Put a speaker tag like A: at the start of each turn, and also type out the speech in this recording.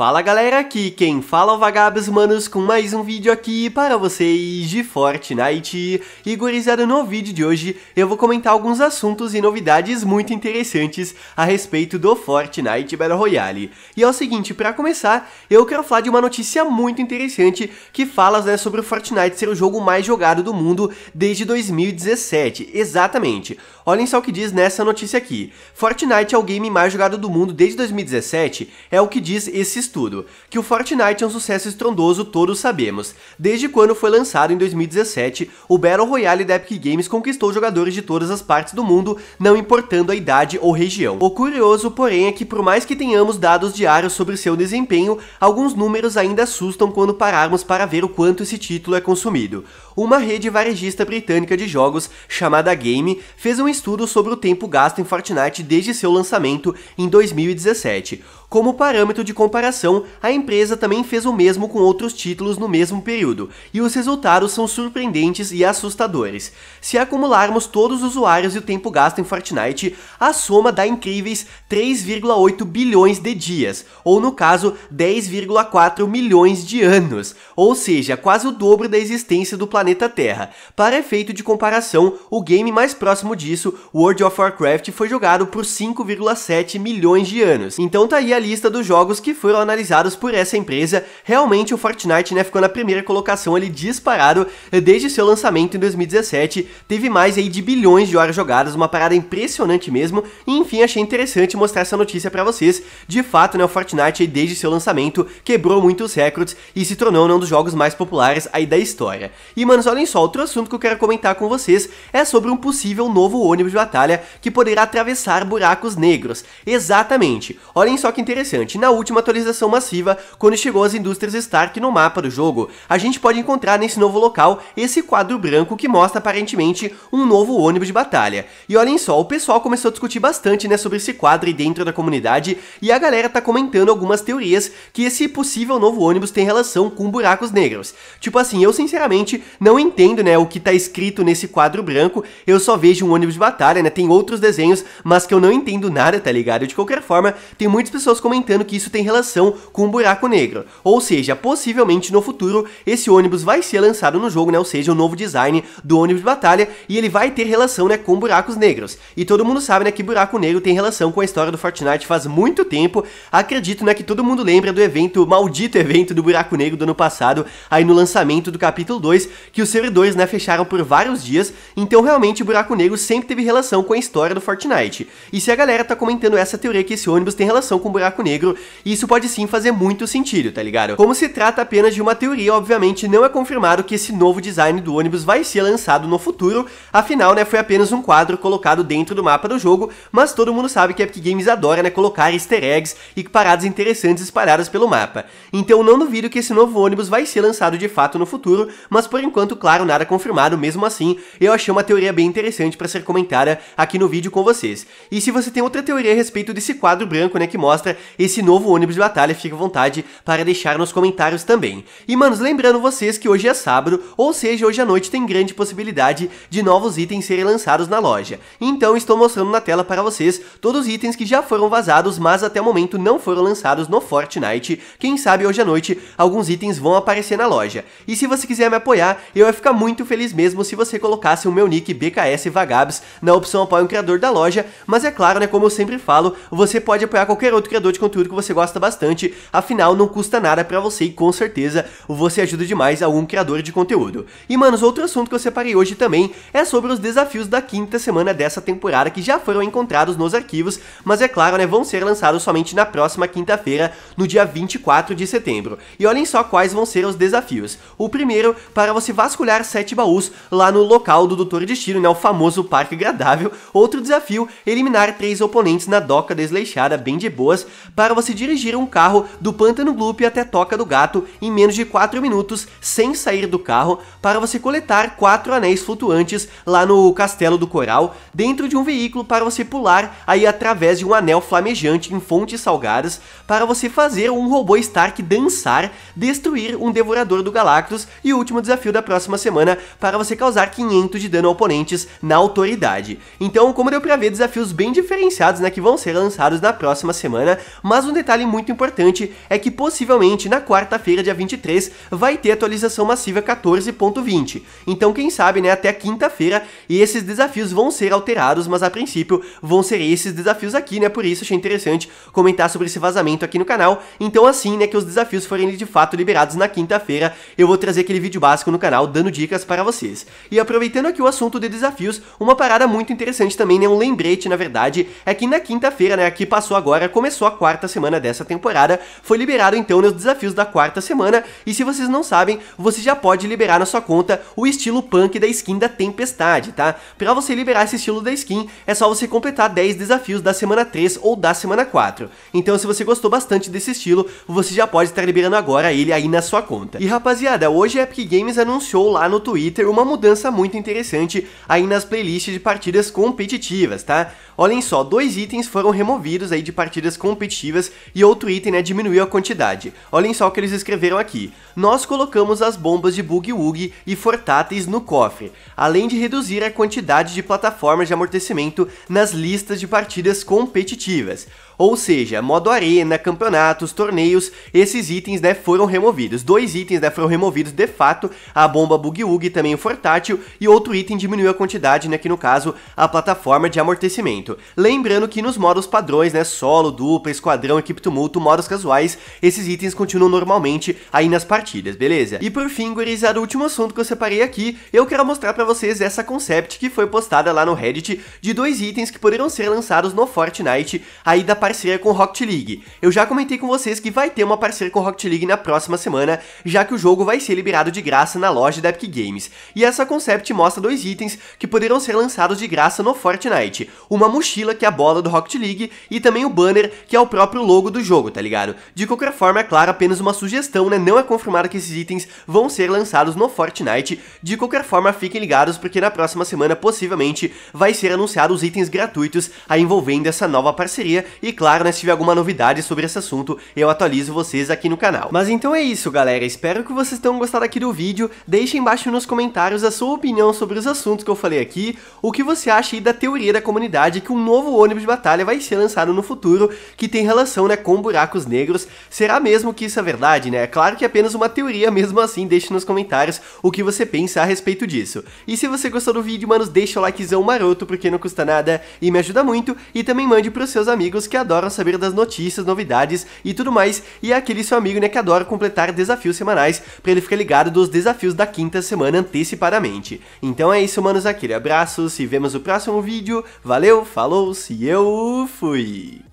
A: Fala galera, aqui quem fala é o Vagabes Manos com mais um vídeo aqui para vocês de Fortnite. E gurizada, no vídeo de hoje eu vou comentar alguns assuntos e novidades muito interessantes a respeito do Fortnite Battle Royale. E é o seguinte, para começar, eu quero falar de uma notícia muito interessante que fala né, sobre o Fortnite ser o jogo mais jogado do mundo desde 2017, exatamente. Olhem só o que diz nessa notícia aqui. Fortnite é o game mais jogado do mundo desde 2017, é o que diz esse estudo, que o Fortnite é um sucesso estrondoso, todos sabemos. Desde quando foi lançado em 2017, o Battle Royale da Epic Games conquistou jogadores de todas as partes do mundo, não importando a idade ou região. O curioso, porém, é que por mais que tenhamos dados diários sobre seu desempenho, alguns números ainda assustam quando pararmos para ver o quanto esse título é consumido. Uma rede varejista britânica de jogos, chamada Game, fez um estudo sobre o tempo gasto em Fortnite desde seu lançamento em 2017. Como parâmetro de comparação, premiação, a empresa também fez o mesmo com outros títulos no mesmo período, e os resultados são surpreendentes e assustadores. Se acumularmos todos os usuários e o tempo gasto em Fortnite, a soma dá incríveis 3,8 bilhões de dias, ou no caso, 10,4 milhões de anos, ou seja, quase o dobro da existência do planeta Terra. Para efeito de comparação, o game mais próximo disso, World of Warcraft, foi jogado por 5,7 milhões de anos. Então tá aí a lista dos jogos que foram analisados por essa empresa, realmente o Fortnite né, ficou na primeira colocação ele disparado eh, desde seu lançamento em 2017, teve mais aí de bilhões de horas jogadas, uma parada impressionante mesmo, e enfim, achei interessante mostrar essa notícia para vocês. De fato, né, o Fortnite aí, desde seu lançamento quebrou muitos recordes e se tornou né, um dos jogos mais populares aí da história. E manos, olhem só, outro assunto que eu quero comentar com vocês é sobre um possível novo ônibus de batalha que poderá atravessar buracos negros. Exatamente. Olhem só que interessante, na última atualização industrialização massiva quando chegou as indústrias Stark no mapa do jogo. A gente pode encontrar nesse novo local esse quadro branco que mostra aparentemente um novo ônibus de batalha. E olhem só, o pessoal começou a discutir bastante né, sobre esse quadro dentro da comunidade e a galera tá comentando algumas teorias que esse possível novo ônibus tem relação com buracos negros. Tipo assim, eu sinceramente não entendo né, o que tá escrito nesse quadro branco, eu só vejo um ônibus de batalha, né, tem outros desenhos, mas que eu não entendo nada, tá ligado? De qualquer forma, tem muitas pessoas comentando que isso tem relação com um buraco negro. Ou seja, possivelmente no futuro esse ônibus vai ser lançado no jogo, né? Ou seja, o um novo design do ônibus de batalha e ele vai ter relação, né, com buracos negros. E todo mundo sabe, né, que buraco negro tem relação com a história do Fortnite faz muito tempo. Acredito, né, que todo mundo lembra do evento, maldito evento do buraco negro do ano passado, aí no lançamento do capítulo 2, que os servidores, né, fecharam por vários dias. Então, realmente, o buraco negro sempre teve relação com a história do Fortnite. E se a galera tá comentando essa teoria que esse ônibus tem relação com o buraco negro, isso pode sim fazer muito sentido, tá ligado? Como se trata apenas de uma teoria, obviamente não é confirmado que esse novo design do ônibus vai ser lançado no futuro, afinal, né, foi apenas um quadro colocado dentro do mapa do jogo, mas todo mundo sabe que a Epic Games adora, né, colocar easter eggs e paradas interessantes espalhadas pelo mapa. Então não duvido que esse novo ônibus vai ser lançado de fato no futuro, mas por enquanto, claro, nada confirmado, mesmo assim, eu achei uma teoria bem interessante para ser comentada aqui no vídeo com vocês. E se você tem outra teoria a respeito desse quadro branco, né, que mostra esse novo ônibus de batalha, batalha, fique à vontade para deixar nos comentários também. E, manos, lembrando vocês que hoje é sábado, ou seja, hoje à noite tem grande possibilidade de novos itens serem lançados na loja. Então, estou mostrando na tela para vocês todos os itens que já foram vazados, mas até o momento não foram lançados no Fortnite. Quem sabe hoje à noite alguns itens vão aparecer na loja. E se você quiser me apoiar, eu ia ficar muito feliz mesmo se você colocasse o meu nick BKS Vagabs na opção apoia um criador da loja, mas é claro, né, como eu sempre falo, você pode apoiar qualquer outro criador de conteúdo que você gosta bastante afinal não custa nada para você e com certeza você ajuda demais algum criador de conteúdo. E manos, outro assunto que eu separei hoje também é sobre os desafios da quinta semana dessa temporada que já foram encontrados nos arquivos, mas é claro, né, vão ser lançados somente na próxima quinta-feira, no dia 24 de setembro. E olhem só quais vão ser os desafios. O primeiro, para você vasculhar sete baús lá no local do Doutor Destino, né, o famoso Parque Agradável. Outro desafio, eliminar três oponentes na doca desleixada, bem de boas, para você dirigir um carro carro do Pântano Loop até Toca do Gato em menos de 4 minutos sem sair do carro para você coletar quatro anéis flutuantes lá no Castelo do Coral dentro de um veículo para você pular aí através de um anel flamejante em fontes salgadas para você fazer um robô Stark dançar, destruir um Devorador do Galactus e o último desafio da próxima semana para você causar 500 de dano a oponentes na autoridade. Então, como deu pra ver, desafios bem diferenciados né, que vão ser lançados na próxima semana, mas um detalhe muito importante importante é que possivelmente na quarta-feira, dia 23, vai ter atualização massiva 14.20. Então, quem sabe, né, até quinta-feira, e esses desafios vão ser alterados, mas a princípio vão ser esses desafios aqui, né? Por isso achei interessante comentar sobre esse vazamento aqui no canal. Então, assim, né, que os desafios forem de fato liberados na quinta-feira, eu vou trazer aquele vídeo básico no canal dando dicas para vocês. E aproveitando aqui o assunto de desafios, uma parada muito interessante também, né, um lembrete, na verdade, é que na quinta-feira, né, aqui passou agora, começou a quarta semana dessa temporada temporada, foi liberado então nos desafios da quarta semana, e se vocês não sabem, você já pode liberar na sua conta o estilo punk da skin da Tempestade, tá? Pra você liberar esse estilo da skin, é só você completar 10 desafios da semana 3 ou da semana 4. Então se você gostou bastante desse estilo, você já pode estar liberando agora ele aí na sua conta. E rapaziada, hoje a Epic Games anunciou lá no Twitter uma mudança muito interessante aí nas playlists de partidas competitivas, tá? Olhem só, dois itens foram removidos aí de partidas competitivas e outro item item, né, diminuiu a quantidade. Olhem só o que eles escreveram aqui. Nós colocamos as bombas de Boogie Woogie e Fortáteis no cofre, além de reduzir a quantidade de plataformas de amortecimento nas listas de partidas competitivas. Ou seja, modo arena, campeonatos, torneios, esses itens né, foram removidos. Dois itens né, foram removidos de fato, a bomba bug Woogie, também o portátil, e outro item diminuiu a quantidade, né, que no caso, a plataforma de amortecimento. Lembrando que nos modos padrões, né, solo, dupla, esquadrão, equipe tumulto, modos casuais, esses itens continuam normalmente aí nas partidas, beleza? E por fim, gurizada, o último assunto que eu separei aqui, eu quero mostrar pra vocês essa concept que foi postada lá no Reddit de dois itens que poderão ser lançados no Fortnite aí da partida parceria com Rocket League. Eu já comentei com vocês que vai ter uma parceria com Rocket League na próxima semana, já que o jogo vai ser liberado de graça na loja da Epic Games. E essa concept mostra dois itens que poderão ser lançados de graça no Fortnite. Uma mochila, que é a bola do Rocket League, e também o banner, que é o próprio logo do jogo, tá ligado? De qualquer forma, é claro, apenas uma sugestão, né? Não é confirmado que esses itens vão ser lançados no Fortnite. De qualquer forma, fiquem ligados, porque na próxima semana, possivelmente, vai ser anunciado os itens gratuitos envolvendo essa nova parceria e claro, né, se tiver alguma novidade sobre esse assunto, eu atualizo vocês aqui no canal. Mas então é isso, galera. Espero que vocês tenham gostado aqui do vídeo. Deixe embaixo nos comentários a sua opinião sobre os assuntos que eu falei aqui, o que você acha aí da teoria da comunidade que um novo ônibus de batalha vai ser lançado no futuro, que tem relação, né, com buracos negros. Será mesmo que isso é verdade, né? É claro que é apenas uma teoria, mesmo assim, deixe nos comentários o que você pensa a respeito disso. E se você gostou do vídeo, manos, deixa o likezão maroto, porque não custa nada e me ajuda muito, e também mande pros seus amigos que adora saber das notícias, novidades e tudo mais, e é aquele seu amigo né, que adora completar desafios semanais para ele ficar ligado dos desafios da quinta semana antecipadamente. Então é isso, manos, aquele abraço, se vemos no próximo vídeo, valeu, falou, se eu fui!